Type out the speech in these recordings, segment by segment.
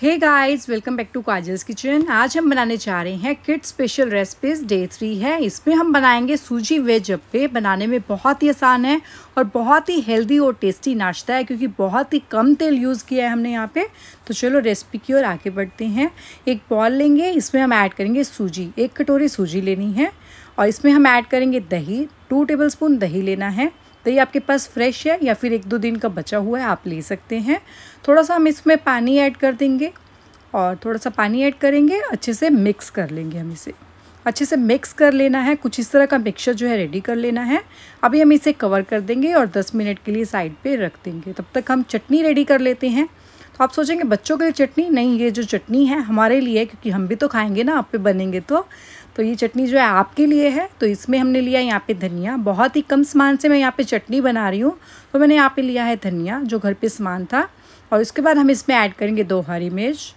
hey guys welcome back to Kajal's kitchen आज हम बनाने जा रहे हैं kid special recipes day three है इसमें हम बनाएंगे सूजी वेज अप्पे बनाने में बहुत ही आसान है और बहुत ही हेल्दी और टेस्टी नाश्ता है क्योंकि बहुत ही कम तेल यूज़ किया है हमने यहाँ पे तो चलो रेसिपी की ओर आगे बढ़ते हैं एक बॉल लेंगे इसमें हम ऐड करेंगे सूजी एक कटोरी सूजी लेनी है और इसमें हम ऐड करेंगे दही टू टेबल दही लेना है तो ये आपके पास फ्रेश है या फिर एक दो दिन का बचा हुआ है आप ले सकते हैं थोड़ा सा हम इसमें पानी ऐड कर देंगे और थोड़ा सा पानी ऐड करेंगे अच्छे से मिक्स कर लेंगे हम इसे अच्छे से मिक्स कर लेना है कुछ इस तरह का मिक्सचर जो है रेडी कर लेना है अभी हम इसे कवर कर देंगे और 10 मिनट के लिए साइड पे रख देंगे तब तक हम चटनी रेडी कर लेते हैं तो आप सोचेंगे बच्चों के लिए चटनी नहीं ये जो चटनी है हमारे लिए क्योंकि हम भी तो खाएंगे ना आप पे बनेंगे तो तो ये चटनी जो है आपके लिए है तो इसमें हमने लिया यहाँ पे धनिया बहुत ही कम सामान से मैं यहाँ पे चटनी बना रही हूँ तो मैंने यहाँ पे लिया है धनिया जो घर पे सामान था और उसके बाद हम इसमें ऐड करेंगे दो हरी मिर्च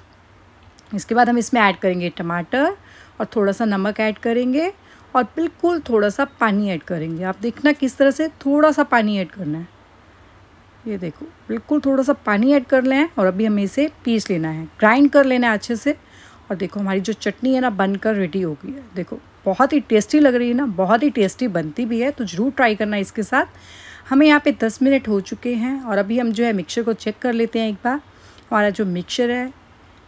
इसके बाद हम इसमें ऐड करेंगे टमाटर और थोड़ा सा नमक ऐड करेंगे और बिल्कुल थोड़ा सा पानी ऐड करेंगे आप देखना किस तरह से थोड़ा सा पानी ऐड करना है ये देखो बिल्कुल थोड़ा सा पानी ऐड कर लें और अभी हमें इसे पीस लेना है ग्राइंड कर लेना है अच्छे से और देखो हमारी जो चटनी है ना बनकर रेडी हो गई है देखो बहुत ही टेस्टी लग रही है ना बहुत ही टेस्टी बनती भी है तो ज़रूर ट्राई करना इसके साथ हमें यहाँ पे दस मिनट हो चुके हैं और अभी हम जो है मिक्सर को चेक कर लेते हैं एक बार हमारा जो मिक्सर है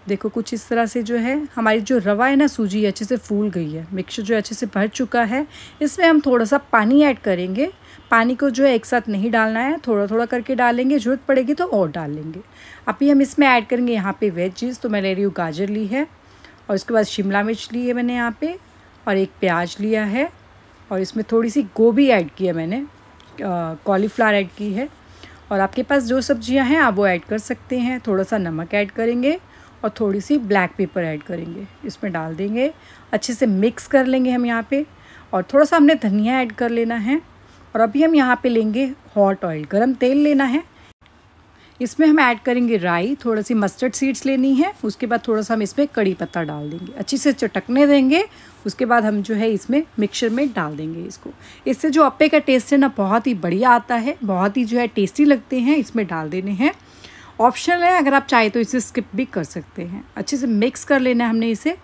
देखो कुछ इस तरह से जो है हमारी जो रवा है ना सूजी अच्छे से फूल गई है मिक्सर जो अच्छे से भर चुका है इसमें हम थोड़ा सा पानी ऐड करेंगे पानी को जो है एक साथ नहीं डालना है थोड़ा थोड़ा करके डालेंगे ज़रूरत पड़ेगी तो और डाल लेंगे अभी हम इसमें ऐड करेंगे यहाँ पे वेज चीज़ तो मैं ले रही हूँ गाजर ली है और उसके बाद शिमला मिर्च ली है मैंने यहाँ पे और एक प्याज लिया है और इसमें थोड़ी सी गोभी ऐड की है मैंने कॉलीफ्लावर ऐड की है और आपके पास जो सब्ज़ियाँ हैं आप वो ऐड कर सकते हैं थोड़ा सा नमक ऐड करेंगे और थोड़ी सी ब्लैक पेपर ऐड करेंगे इसमें डाल देंगे अच्छे से मिक्स कर लेंगे हम यहाँ पे और थोड़ा सा हमने धनिया ऐड कर लेना है और अभी हम यहाँ पे लेंगे हॉट ऑयल गरम तेल लेना है इसमें हम ऐड करेंगे राई थोड़ा सी मस्टर्ड सीड्स लेनी है उसके बाद थोड़ा सा हम इसमें कड़ी पत्ता डाल देंगे अच्छे से चटकने देंगे उसके बाद हम जो है इसमें मिक्सर में डाल देंगे इसको इससे जो अप्पे का टेस्ट है ना बहुत ही बढ़िया आता है बहुत ही जो है टेस्टी लगते हैं इसमें डाल देने हैं ऑप्शनल है अगर आप चाहे तो इसे स्किप भी कर सकते हैं अच्छे से मिक्स कर लेना है हमने इसे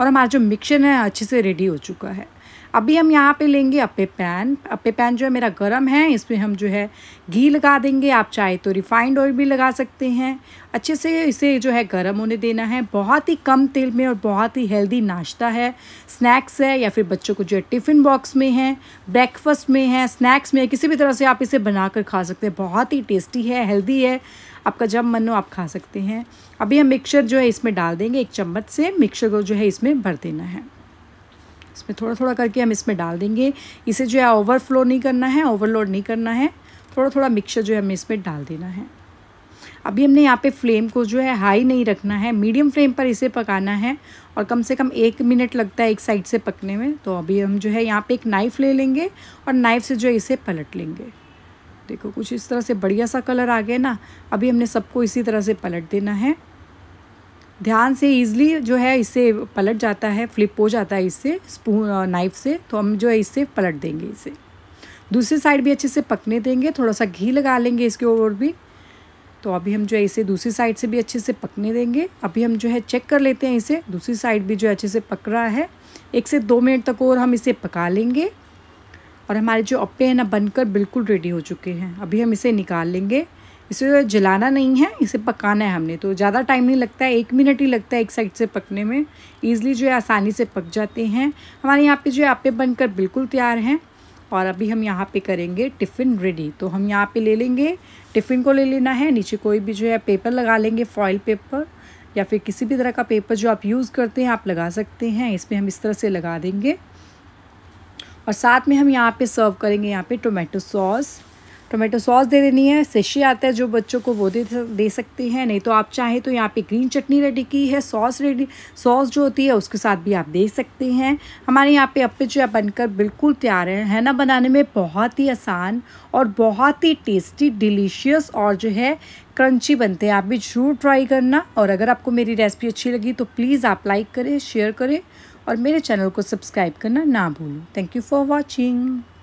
और हमारा जो मिक्सर है अच्छे से रेडी हो चुका है अभी हम यहाँ पे लेंगे अपे पैन अपे पैन जो है मेरा गर्म है इसमें हम जो है घी लगा देंगे आप चाहे तो रिफाइंड ऑयल भी लगा सकते हैं अच्छे से इसे जो है गर्म होने देना है बहुत ही कम तेल में और बहुत ही हेल्दी नाश्ता है स्नैक्स है या फिर बच्चों को जो है टिफ़िन बॉक्स में है ब्रेकफास्ट में है स्नैक्स में है किसी भी तरह से आप इसे बना कर खा सकते हैं बहुत ही टेस्टी है हेल्दी है आपका जब मन हो आप खा सकते हैं अभी हम मिक्सर जो है इसमें डाल देंगे एक चम्मच से मिक्सर को जो है इसमें भर देना है इसमें थोड़ा थोड़ा करके हम इसमें डाल देंगे इसे जो है ओवरफ्लो नहीं करना है ओवरलोड नहीं करना है थोड़ा थोड़ा मिक्सचर जो है हमें इसमें डाल देना है अभी हमने यहाँ पे फ्लेम को जो है हाई नहीं रखना है मीडियम फ्लेम पर इसे पकाना है और कम से कम एक मिनट लगता है एक साइड से पकने में तो अभी हम जो है यहाँ पे एक नाइफ़ ले लेंगे और नाइफ़ से जो है इसे पलट लेंगे देखो कुछ इस तरह से बढ़िया सा कलर आ गया ना अभी हमने सबको इसी तरह से पलट देना है ध्यान से ईज़िली जो है इसे पलट जाता है फ्लिप हो जाता है इससे स्पून नाइफ से तो हम जो है इससे पलट देंगे इसे दूसरी साइड भी अच्छे से पकने देंगे थोड़ा सा घी लगा लेंगे इसके ओर भी तो अभी हम जो है इसे दूसरी साइड से भी अच्छे से पकने देंगे अभी हम जो है चेक कर लेते हैं इसे दूसरी साइड भी जो है अच्छे से पक रहा है एक से दो मिनट तक और हम इसे पका लेंगे और हमारे जो अप्पे हैं ना बनकर बिल्कुल रेडी हो चुके हैं अभी हम इसे निकाल लेंगे इसे जलाना नहीं है इसे पकाना है हमने तो ज़्यादा टाइम नहीं लगता है एक मिनट ही लगता है एक साइड से पकने में ईज़िली जो है आसानी से पक जाते हैं हमारे यहाँ पे जो है आपे बनकर बिल्कुल तैयार हैं और अभी हम यहाँ पे करेंगे टिफ़िन रेडी तो हम यहाँ पे ले लेंगे टिफ़िन को ले लेना है नीचे कोई भी जो है पेपर लगा लेंगे फॉयल पेपर या फिर किसी भी तरह का पेपर जो आप यूज़ करते हैं आप लगा सकते हैं इसमें हम इस तरह से लगा देंगे और साथ में हम यहाँ पर सर्व करेंगे यहाँ पर टोमेटो सॉस टोमेटो सॉस दे देनी है सेशी आता है जो बच्चों को वो दे दे सकते हैं नहीं तो आप चाहें तो यहाँ पे ग्रीन चटनी रेडी की है सॉस रेडी सॉस जो होती है उसके साथ भी आप दे सकते हैं हमारे यहाँ पे अपे जो है बनकर बिल्कुल तैयार है है ना बनाने में बहुत ही आसान और बहुत ही टेस्टी डिलीशियस और जो है क्रंची बनते हैं आप भी ज़रूर ट्राई करना और अगर आपको मेरी रेसिपी अच्छी लगी तो प्लीज़ आप लाइक करें शेयर करें और मेरे चैनल को सब्सक्राइब करना ना भूलें थैंक यू फॉर वॉचिंग